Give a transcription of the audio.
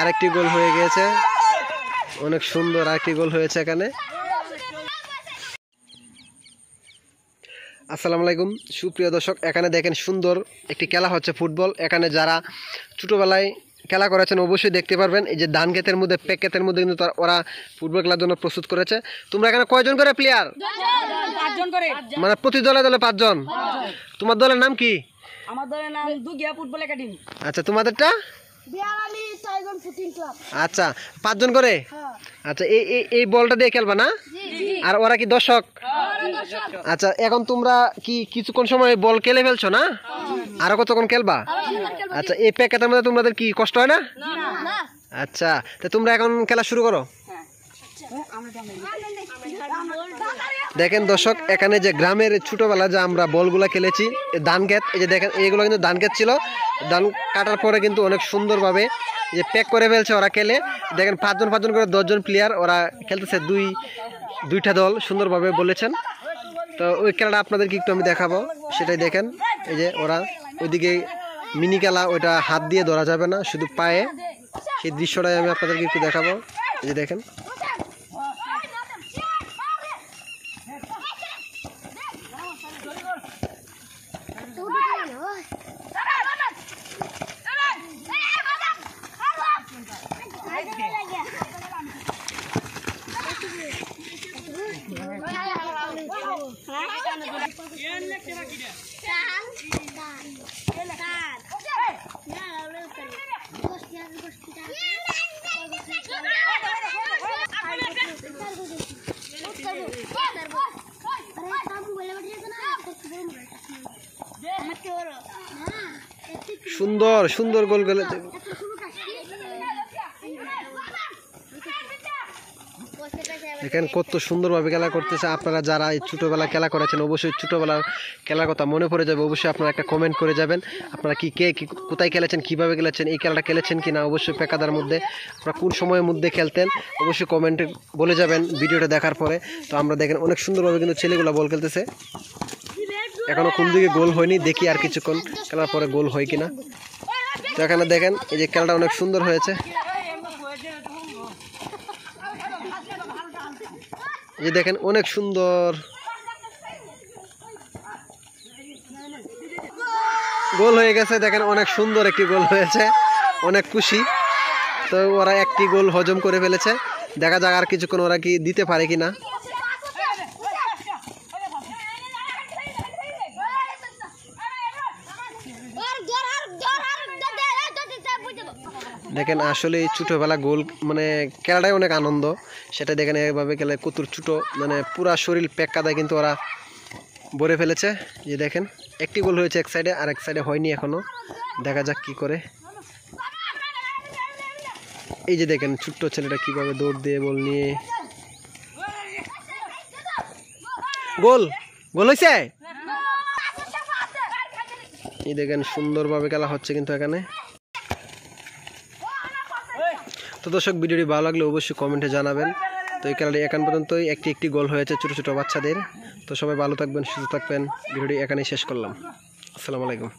আরেকটি গোল হয়ে গিয়েছে অনেক সুন্দর আরেকটি গোল হয়েছে এখানে আসসালামু আলাইকুম সুপ্রিয় দর্শক এখানে দেখেন সুন্দর একটি খেলা হচ্ছে ফুটবল এখানে যারা ছোটোবেলায় খেলা করেছেন অবশ্যই দেখতে পারবেন এই যে ধান ক্ষেতের মধ্যে প্যাকেটের মধ্যে কিন্তু তারা ওরা ফুটবল খেলার জন্য প্রস্তুত করেছে তোমরা এখানে কয়জন করে প্লেয়ার মানে প্রতি দলে দলে পাঁচজন তোমার দলের নাম কি আমার দলের নাম দুগিয়া ফুটবল একাডেমি আচ্ছা তোমাদেরটা আচ্ছা পাঁচজন করে হ্যাঁ। আচ্ছা এই এই বলটা দিয়ে খেলবা না আর ওরা কি হ্যাঁ, দর্শক আচ্ছা এখন তোমরা কি কিছুক্ষণ সময় বল খেলে ফেলছো না হ্যাঁ। আরো কতক্ষণ খেলবা আচ্ছা এই প্যাকেটের মধ্যে তোমাদের কি কষ্ট হয় না আচ্ছা তো তোমরা এখন খেলা শুরু করো দেখেন দর্শক এখানে যে গ্রামের ছোটোবেলা যে আমরা বলগুলো খেলেছি ধান ক্ষেত এই যে দেখেন এইগুলো কিন্তু ধান ক্ষেত ছিল ধান কাটার পরে কিন্তু অনেক সুন্দরভাবে যে প্যাক করে ফেলছে ওরা খেলে দেখেন পাঁচজন পাঁচজন করে দশজন প্লেয়ার ওরা খেলতেছে দুই দুইটা দল সুন্দরভাবে বলেছেন তো ওই খেলাটা আপনাদেরকে একটু আমি দেখাবো সেটাই দেখেন এই যে ওরা ওইদিকে মিনি খেলা ওইটা হাত দিয়ে ধরা যাবে না শুধু পায়ে সেই দৃশ্যটাই আমি আপনাদেরকে একটু দেখাবো এই যে দেখেন সুন্দর সুন্দর গোল গেলে দেখেন কত সুন্দরভাবে খেলা করতেছে আপনারা যারা এই ছোটোবেলা খেলা করেছেন অবশ্যই ছোটোবেলার খেলার কথা মনে পড়ে যাবে অবশ্যই আপনারা একটা কমেন্ট করে যাবেন আপনারা কি কে কোথায় খেলেছেন কীভাবে খেলেছেন এই খেলাটা খেলেছেন কি না অবশ্যই পেকাদার মধ্যে আপনারা কোন সময়ের মধ্যে খেলতেন অবশ্যই কমেন্টে বলে যাবেন ভিডিওটা দেখার পরে তো আমরা দেখেন অনেক সুন্দরভাবে কিন্তু ছেলেগুলো বল খেলতেছে এখনও কোন দিকে গোল হয়নি দেখি আর কিছুক্ষণ খেলার পরে গোল হয় কিনা তো এখানে দেখেন এই যে খেলাটা অনেক সুন্দর হয়েছে এই দেখেন অনেক সুন্দর গোল হয়ে গেছে দেখেন অনেক সুন্দর একটি গোল হয়েছে অনেক খুশি তো ওরা একটি গোল হজম করে ফেলেছে দেখা যাক আর কিছুক্ষণ ওরা কি দিতে পারে কি না দেখেন আসলে ছোটোবেলা গোল মানে খেলাটাই অনেক আনন্দ সেটা দেখেন এভাবে খেলে কুতুর ছুটো মানে পুরা শরীর প্যাক কাদায় কিন্তু ওরা ভরে ফেলেছে যে দেখেন একটি গোল হয়েছে এক সাইডে আর এক সাইডে হয়নি এখনও দেখা যাক কি করে এই যে দেখেন ছোট্ট ছেলেটা কীভাবে দৌড় দিয়ে বল নিয়ে গোল গোল হয়েছে এই দেখেন সুন্দরভাবে খেলা হচ্ছে কিন্তু এখানে তো দর্শক ভিডিওটি ভালো লাগলে অবশ্যই কমেন্টে জানাবেন তো এই খেলাটি এখন পর্যন্তই একটি একটি গোল হয়েছে ছোটো ছোটো বাচ্চাদের তো সবাই ভালো থাকবেন সুস্থ থাকবেন ভিডিওটি এখানেই শেষ করলাম আসসালামু আলাইকুম